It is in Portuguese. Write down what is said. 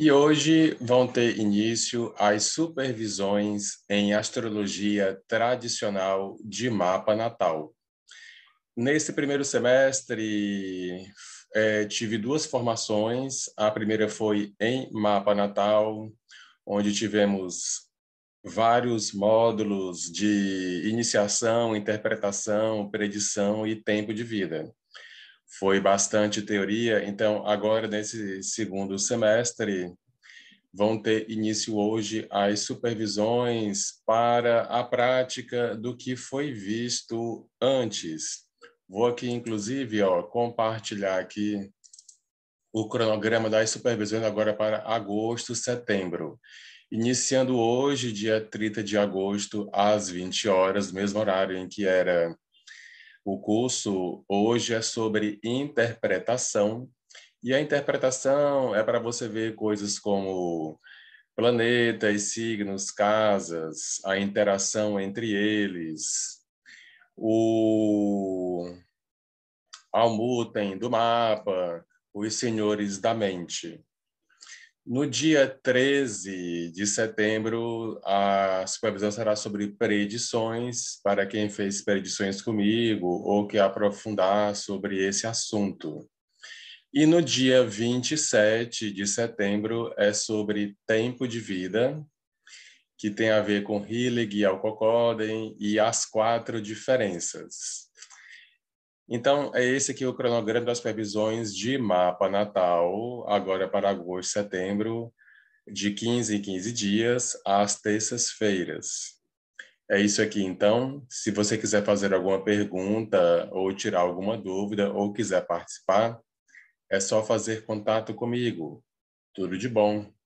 E hoje vão ter início as supervisões em astrologia tradicional de mapa natal. Nesse primeiro semestre, é, tive duas formações. A primeira foi em mapa natal, onde tivemos vários módulos de iniciação, interpretação, predição e tempo de vida foi bastante teoria. Então, agora, nesse segundo semestre, vão ter início hoje as supervisões para a prática do que foi visto antes. Vou aqui, inclusive, ó, compartilhar aqui o cronograma das supervisões agora para agosto, setembro. Iniciando hoje, dia 30 de agosto, às 20 horas, mesmo horário em que era o curso hoje é sobre interpretação, e a interpretação é para você ver coisas como planetas, signos, casas, a interação entre eles, o Almutem do mapa, os senhores da mente. No dia 13 de setembro, a supervisão será sobre predições para quem fez predições comigo ou quer aprofundar sobre esse assunto. E no dia 27 de setembro é sobre tempo de vida, que tem a ver com Hillig, Alcocoden e as quatro diferenças. Então, é esse aqui o cronograma das previsões de mapa natal, agora para agosto e setembro, de 15 em 15 dias, às terças-feiras. É isso aqui, então. Se você quiser fazer alguma pergunta ou tirar alguma dúvida ou quiser participar, é só fazer contato comigo. Tudo de bom.